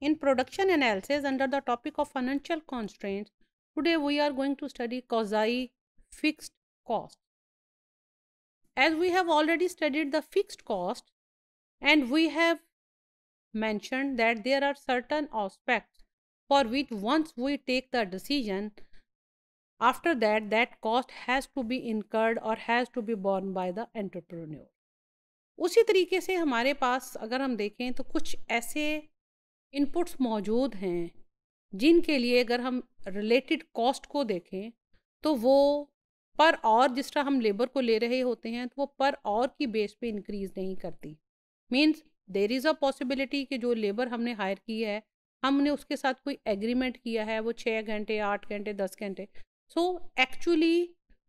In production analysis under the topic of financial constraints, today we are going to study quasi fixed cost. As we have already studied the fixed cost and we have mentioned that there are certain aspects for which once we take the decision, after that that cost has to be incurred or has to be borne by the entrepreneur. उसी तरीके से हमारे पास अगर हम देखें तो कुछ ऐसे इनपुट्स मौजूद हैं जिनके लिए अगर हम रिलेटेड कॉस्ट को देखें तो वो पर और जिस तरह हम लेबर को ले रहे होते हैं तो वो पर और की बेस पे इंक्रीज नहीं करती means there is a possibility कि जो लेबर हमने हायर की है हमने उसके साथ कोई एग्रीमेंट किया है वो छः घंटे आठ घंटे दस घंटे सो एक्चुअली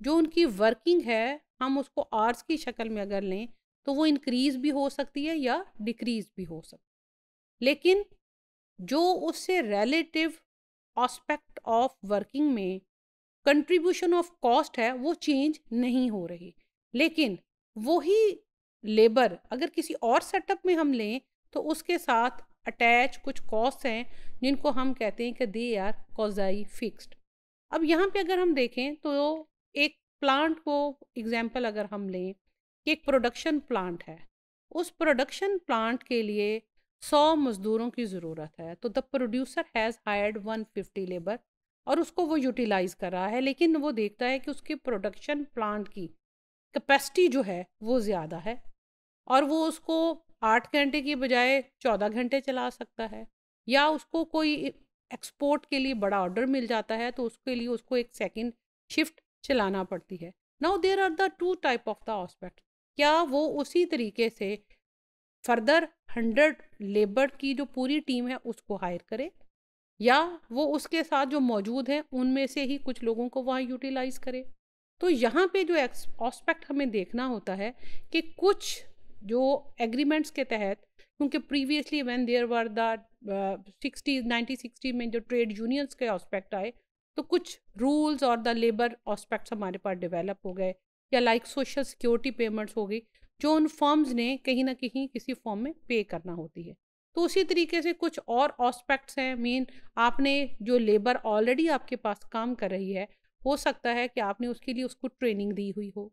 जो उनकी वर्किंग है हम उसको आर्स की शक्ल में अगर लें तो वो इंक्रीज भी हो सकती है या डिक्रीज भी हो सकती है लेकिन जो उससे रिलेटिव ऑस्पेक्ट ऑफ वर्किंग में कंट्रीब्यूशन ऑफ कॉस्ट है वो चेंज नहीं हो रही लेकिन वही लेबर अगर किसी और सेटअप में हम लें तो उसके साथ अटैच कुछ कॉस्ट हैं जिनको हम कहते हैं कि दे आर कॉजाई फिक्स्ड अब यहाँ पे अगर हम देखें तो एक प्लांट को एग्जांपल अगर हम लें कि एक प्रोडक्शन प्लांट है उस प्रोडक्शन प्लांट के लिए सौ मज़दूरों की ज़रूरत है तो the producer has hired one fifty labour और उसको वो यूटिलाइज़ कर रहा है लेकिन वो देखता है कि उसके प्रोडक्शन प्लांट की कैपेसिटी जो है वो ज़्यादा है और वो उसको आठ घंटे की बजाय चौदह घंटे चला सकता है या उसको कोई एक्सपोर्ट के लिए बड़ा ऑर्डर मिल जाता है तो उसके लिए उसको एक सेकेंड शिफ्ट चलाना पड़ती है now there are the two type of the aspect क्या वो उसी तरीके से फर्दर हंड्रेड लेबर की जो पूरी टीम है उसको हायर करे या वो उसके साथ जो मौजूद हैं उनमें से ही कुछ लोगों को वहाँ यूटिलाइज करे तो यहाँ पे जो ऑस्पेक्ट हमें देखना होता है कि कुछ जो एग्रीमेंट्स के तहत क्योंकि previously when there were the nineteen sixty में जो ट्रेड यूनियंस के ऑस्पेक्ट आए तो कुछ रूल्स और द लेबर ऑस्पेक्ट्स हमारे पास डेवलप हो गए या लाइक सोशल सिक्योरिटी पेमेंट्स हो गई जो उन फॉर्म्स ने कहीं ना कहीं किसी फॉर्म में पे करना होती है तो उसी तरीके से कुछ और ऑस्पेक्ट्स हैं मीन आपने जो लेबर ऑलरेडी आपके पास काम कर रही है हो सकता है कि आपने उसके लिए उसको ट्रेनिंग दी हुई हो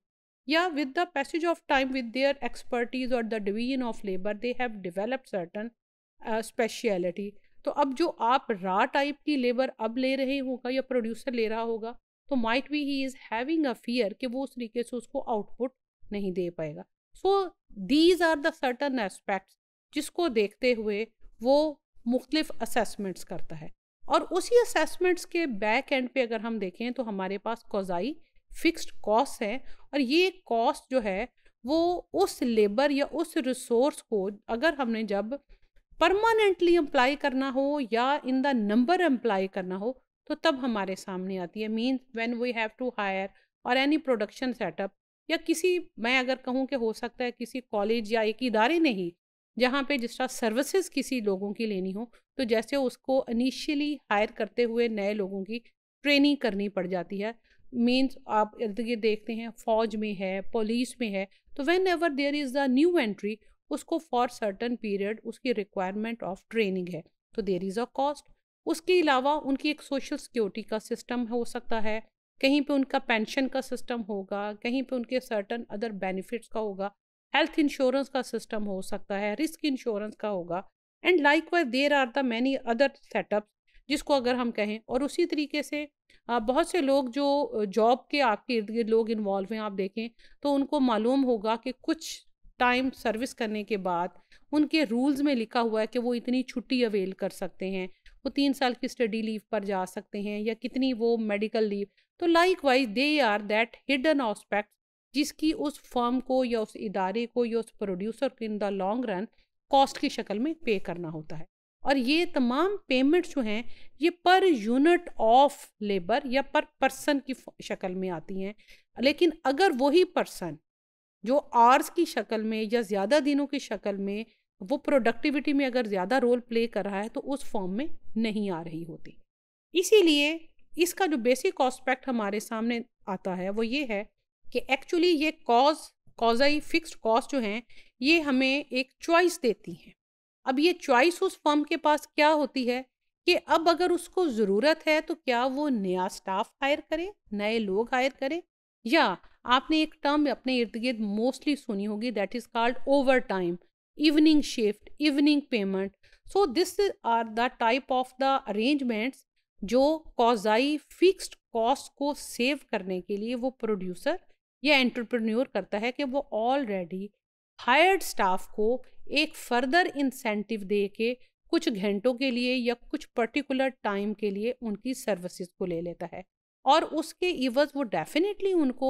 या with the passage of time with their expertise और the division of labour they have develop certain speciality तो अब जो आप रा टाइप की लेबर अब ले रहे होगा या प्रोड्यूसर ले रहा होगा तो might be he is having a fear कि वो उस तरीके से उसको आउटपुट नहीं दे पाएगा so these are the certain aspects जिसको देखते हुए वो मुख्तलिफ असेसमेंट्स करता है और उसी असेसमेंट्स के बैक एंड पे अगर हम देखें तो हमारे पास कोजाई फिक्स्ड कॉस्ट है और ये कॉस्ट जो है वो उस लेबर या उस रिसोर्स को अगर हमने जब परमानेंटली एम्प्लाई करना हो या इन द नंबर एम्प्लाई करना हो तो तब हमारे सामने आती है mean when we have to hire और एनी प्रोडक्शन सेटअप या किसी मैं अगर कहूँ कि हो सकता है किसी कॉलेज या एक इदारे ने ही जहाँ पे जिस तरह सर्विसेज किसी लोगों की लेनी हो तो जैसे उसको इनिशियली हायर करते हुए नए लोगों की ट्रेनिंग करनी पड़ जाती है मीन्स आप इर्द गिर्द देखते हैं फौज में है पुलिस में है तो whenever there is the new entry उसको फॉर सर्टन पीरियड उसकी रिक्वायरमेंट ऑफ ट्रेनिंग है तो देर इज़ अ कॉस्ट उसके अलावा उनकी एक सोशल सिक्योरिटी का सिस्टम हो सकता है कहीं पे उनका पेंशन का सिस्टम होगा कहीं पे उनके सर्टन अदर बेनिफिट्स का होगा हेल्थ इंश्योरेंस का सिस्टम हो सकता है रिस्क इंश्योरेंस का होगा and likewise there are the many other setup जिसको अगर हम कहें और उसी तरीके से बहुत से लोग जो जॉब के आपके इर्द गिर्द लोग इन्वॉल्व हैं आप देखें तो उनको मालूम होगा कि कुछ टाइम सर्विस करने के बाद उनके रूल्स में लिखा हुआ है कि वो इतनी छुट्टी अवेल कर सकते हैं वो तीन साल की स्टडी लीव पर जा सकते हैं या कितनी वो मेडिकल लीव तो likewise they are that hidden aspect जिसकी उस फर्म को या उस इदारे को या उस प्रोड्यूसर को in the long run cost की शक्ल में पे करना होता है और ये तमाम पेमेंट्स जो हैं ये पर यूनिट ऑफ लेबर या पर पर्सन की शक्ल में आती हैं लेकिन अगर वही पर्सन जो आर्स की शक्ल में या ज़्यादा दिनों की शक्ल में वो प्रोडक्टिविटी में अगर ज़्यादा रोल प्ले कर रहा है तो उस फॉर्म में नहीं आ रही होती इसीलिए इसका जो बेसिक ऑस्पेक्ट हमारे सामने आता है वो ये है कि एक्चुअली ये कॉज कॉजाई फिक्स्ड कॉस्ट जो हैं ये हमें एक चॉइस देती हैं अब ये चॉइस उस फॉर्म के पास क्या होती है कि अब अगर उसको ज़रूरत है तो क्या वो नया स्टाफ हायर करे नए लोग हायर करे या आपने एक टर्म अपने इर्द गिर्द मोस्टली सुनी होगी that is called overtime evening shift evening payment so this are the type of the arrangements जो कॉजाई फिक्स्ड कॉस्ट को सेव करने के लिए वो प्रोड्यूसर या एंटरप्रेन्योर करता है कि वो ऑलरेडी हायर्ड स्टाफ को एक फर्दर इंसेंटिव दे के कुछ घंटों के लिए या कुछ पर्टिकुलर टाइम के लिए उनकी सर्विसेज को ले लेता है और उसके इवज वो डेफिनेटली उनको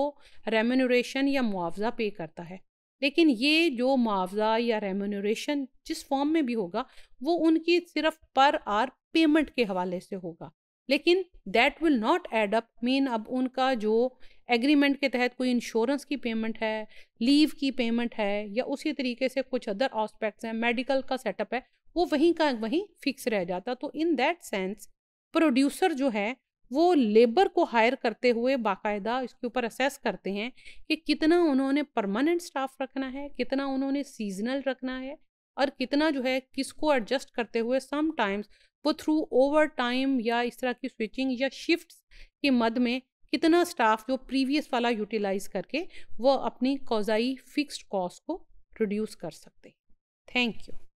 रेमोनोरेशन या मुआवजा पे करता है लेकिन ये जो मुआवजा या रेमोनोरेशन जिस फॉर्म में भी होगा वो उनकी सिर्फ पर आर पेमेंट के हवाले से होगा लेकिन that will not add up mean अब उनका जो एग्रीमेंट के तहत कोई इंश्योरेंस की पेमेंट है लीव की पेमेंट है या उसी तरीके से कुछ अदर ऑस्पेक्ट्स हैं मेडिकल का सेटअप है वो वहीं का वहीं फिक्स रह जाता तो इन दैट सेंस प्रोड्यूसर जो है वो लेबर को हायर करते हुए बाकायदा इसके ऊपर असेस करते हैं कि कितना उन्होंने परमानेंट स्टाफ रखना है कितना उन्होंने सीजनल रखना है और कितना जो है किसको एडजस्ट करते हुए सम टाइम्स वो थ्रू ओवर टाइम या इस तरह की स्विचिंग या शिफ्ट के मद में कितना स्टाफ जो प्रीवियस वाला यूटिलाइज करके वो अपनी कौजाई फिक्स्ड कॉस्ट को रिड्यूस कर सकते हैं थैंक यू